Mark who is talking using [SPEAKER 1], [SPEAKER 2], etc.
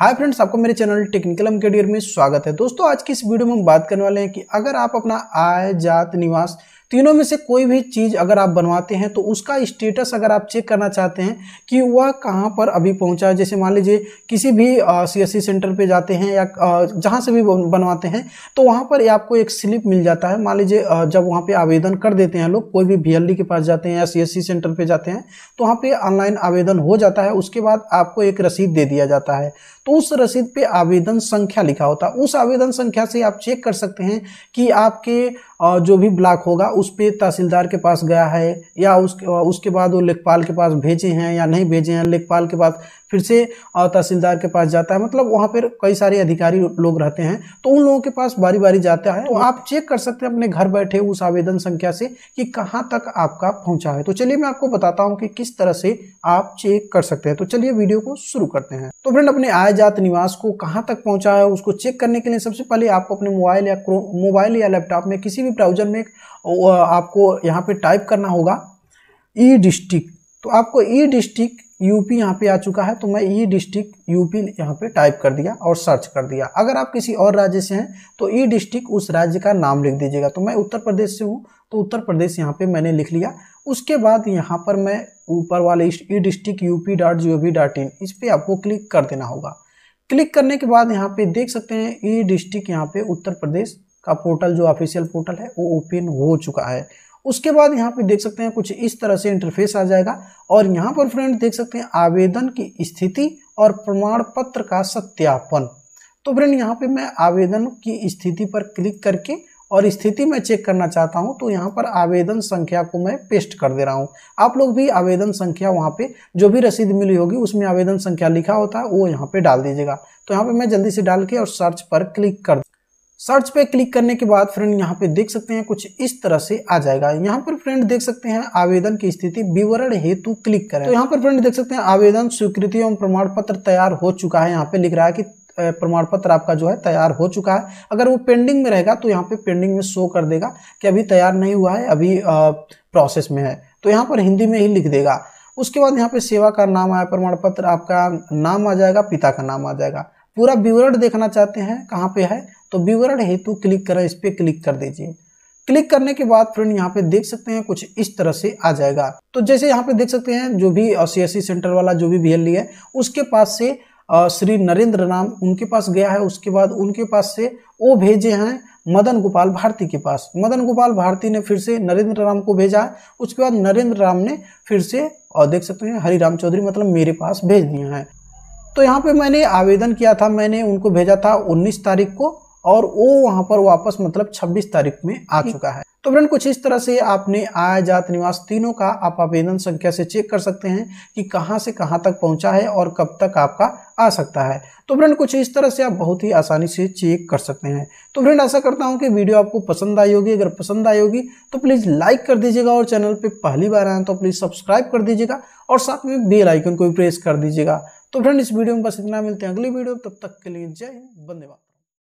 [SPEAKER 1] hi friends आपको मेरे channel technical M कैडियर में स्वागत है दोस्तों आज की इस वीडियो में हम बात करने वाले हैं कि अगर आप अपना आय जात निवास तीनों में से कोई भी चीज़ अगर आप बनवाते हैं तो उसका स्टेटस अगर आप चेक करना चाहते हैं कि वह कहाँ पर अभी पहुँचा है जैसे मान लीजिए किसी भी सी एस e सेंटर पे जाते हैं या जहाँ से भी बनवाते हैं तो वहाँ पर आपको एक स्लिप मिल जाता है मान लीजिए जब वहाँ पे आवेदन कर देते हैं लोग कोई भी बी के पास जाते हैं या सी e सेंटर पर जाते हैं तो वहाँ पर ऑनलाइन आवेदन हो जाता है उसके बाद आपको एक रसीद दे दिया जाता है तो उस रसीद पे आवेदन संख्या लिखा होता है उस आवेदन संख्या से आप चेक कर सकते हैं कि आपके जो भी ब्लॉक होगा उस पर तहसीलदार के पास गया है या उसके उसके बाद वो लेखपाल के पास भेजे हैं या नहीं भेजे हैं लेखपाल के पास फिर से तहसीलदार के पास जाता है मतलब वहाँ पर कई सारे अधिकारी लोग रहते हैं तो उन लोगों के पास बारी बारी जाता है तो आप चेक कर सकते हैं अपने घर बैठे उस आवेदन संख्या से कि कहाँ तक आपका पहुँचा है तो चलिए मैं आपको बताता हूँ कि किस तरह से आप चेक कर सकते हैं तो चलिए वीडियो को शुरू करते हैं तो फ्रेंड अपने आय जात निवास को कहाँ तक पहुँचा है उसको चेक करने के लिए सबसे पहले आपको अपने मोबाइल या मोबाइल या लैपटॉप में किसी भी ब्राउजर में आपको यहाँ पे टाइप करना होगा ई e डिस्ट्रिक्ट तो आपको ई डिस्ट्रिक्ट यूपी यहाँ पे आ चुका है तो मैं ई डिस्ट्रिक्ट यूपी यहाँ पे टाइप कर दिया और सर्च कर दिया अगर आप किसी और राज्य से हैं तो ई e डिस्ट्रिक्ट उस राज्य का नाम लिख दीजिएगा तो मैं उत्तर प्रदेश से हूँ तो उत्तर प्रदेश यहाँ पे मैंने लिख लिया उसके बाद यहाँ पर मैं ऊपर वाले e district UP dot G O V dot in इस e पर आपको क्लिक कर देना होगा क्लिक करने के बाद यहाँ पे देख सकते हैं ई डिस्ट्रिक्ट यहाँ पे उत्तर प्रदेश का पोर्टल जो ऑफिशियल पोर्टल है वो ओपन हो चुका है उसके बाद यहाँ पे देख सकते हैं कुछ इस तरह से इंटरफेस आ जाएगा और यहाँ पर फ्रेंड देख सकते हैं आवेदन की स्थिति और प्रमाण पत्र का सत्यापन तो फ्रेंड यहाँ पे मैं आवेदन की स्थिति पर क्लिक करके और स्थिति में चेक करना चाहता हूँ तो यहाँ पर आवेदन संख्या को मैं पेस्ट कर दे रहा हूँ आप लोग भी आवेदन संख्या वहाँ पे जो भी रसीद मिली होगी उसमें आवेदन संख्या लिखा होता है वो यहाँ पे डाल दीजिएगा तो यहाँ पे मैं जल्दी से डाल के और सर्च पर क्लिक कर सर्च पे क्लिक करने के बाद फ्रेंड यहाँ पे देख सकते हैं कुछ इस तरह से आ जाएगा यहाँ पर फ्रेंड देख सकते हैं आवेदन की स्थिति विवरण हेतु क्लिक करें तो यहाँ पर फ्रेंड देख सकते हैं आवेदन स्वीकृति एवं प्रमाण पत्र तैयार हो चुका है यहाँ पे लिख रहा है कि प्रमाण पत्र आपका जो है तैयार हो चुका है अगर वो पेंडिंग में रहेगा तो यहाँ पे पेंडिंग में शो कर देगा कि अभी तैयार नहीं हुआ है अभी प्रोसेस में है तो यहाँ पर हिंदी में ही लिख देगा उसके बाद यहाँ पे सेवा का नाम आया प्रमाण पत्र आपका नाम आ जाएगा पिता का नाम आ जाएगा पूरा विवरण देखना चाहते हैं कहाँ पे है तो विवरण हेतु क्लिक करें इस पर क्लिक कर दीजिए क्लिक करने के बाद फ्रेंड यहाँ पे देख सकते हैं कुछ इस तरह से आ जाएगा तो जैसे यहाँ पे देख सकते हैं जो भी सी सेंटर e वाला जो भी वी है उसके पास से श्री नरेंद्र राम उनके पास गया है उसके बाद उनके पास से वो भेजे हैं मदन गोपाल भारती के पास मदन गोपाल भारती ने फिर से नरेंद्र राम को भेजा उसके बाद नरेंद्र राम ने फिर से और देख सकते हैं हरिराम चौधरी मतलब मेरे पास भेज दिए हैं तो यहाँ पे मैंने आवेदन किया था मैंने उनको भेजा था 19 तारीख को और वो वहां पर वापस मतलब 26 तारीख में आ चुका है तो फ्रेंड कुछ इस तरह से आपने आय जात निवास तीनों का आप आवेदन संख्या से चेक कर सकते हैं कि कहां से कहां तक पहुंचा है और कब तक आपका आ सकता है तो फ्रेंड कुछ इस तरह से आप बहुत ही आसानी से चेक कर सकते हैं तो फ्रेंड आशा करता हूं कि वीडियो आपको पसंद आई होगी अगर पसंद आई होगी तो प्लीज़ लाइक कर दीजिएगा और चैनल पर पहली बार आए तो प्लीज़ सब्सक्राइब कर दीजिएगा और साथ में बेल आइकन को भी प्रेस कर दीजिएगा तो फ्रेंड इस वीडियो में बस इतना मिलते हैं अगली वीडियो तब तक के लिए जय हिंद धन्यवाद